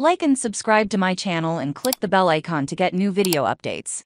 Like and subscribe to my channel and click the bell icon to get new video updates.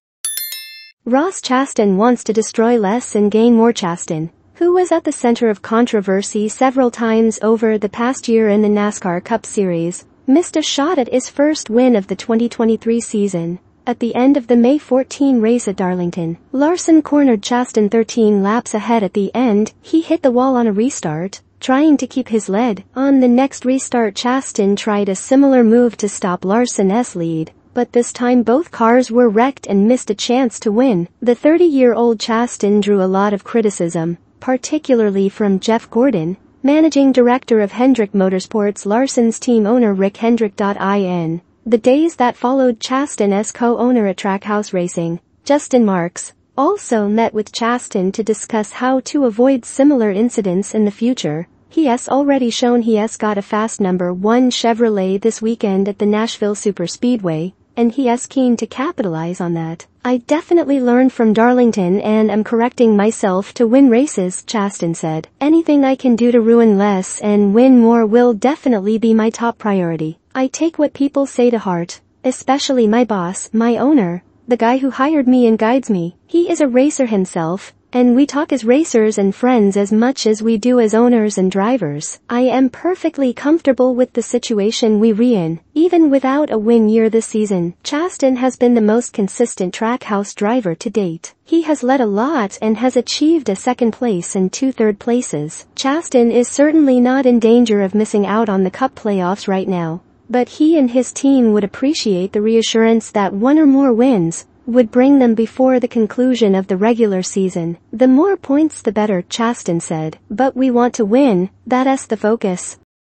Ross Chaston wants to destroy less and gain more Chaston, who was at the center of controversy several times over the past year in the NASCAR Cup Series, missed a shot at his first win of the 2023 season. At the end of the May 14 race at Darlington, Larson cornered Chaston 13 laps ahead at the end, he hit the wall on a restart, trying to keep his lead. On the next restart Chastain tried a similar move to stop Larson's lead, but this time both cars were wrecked and missed a chance to win. The 30-year-old Chastain drew a lot of criticism, particularly from Jeff Gordon, managing director of Hendrick Motorsports Larson's team owner Rick Hendrick.in. The days that followed Chastain's co-owner at Trackhouse Racing, Justin Marks, also met with Chastain to discuss how to avoid similar incidents in the future. He has already shown he has got a fast number 1 Chevrolet this weekend at the Nashville Superspeedway, and he keen to capitalize on that. I definitely learned from Darlington and am correcting myself to win races, Chaston said. Anything I can do to ruin less and win more will definitely be my top priority. I take what people say to heart, especially my boss, my owner, the guy who hired me and guides me. He is a racer himself, and we talk as racers and friends as much as we do as owners and drivers. I am perfectly comfortable with the situation we re in, even without a win year this season. Chaston has been the most consistent trackhouse driver to date. He has led a lot and has achieved a second place and two third places. Chaston is certainly not in danger of missing out on the cup playoffs right now but he and his team would appreciate the reassurance that one or more wins would bring them before the conclusion of the regular season. The more points the better, Chasten said, but we want to win, that's the focus.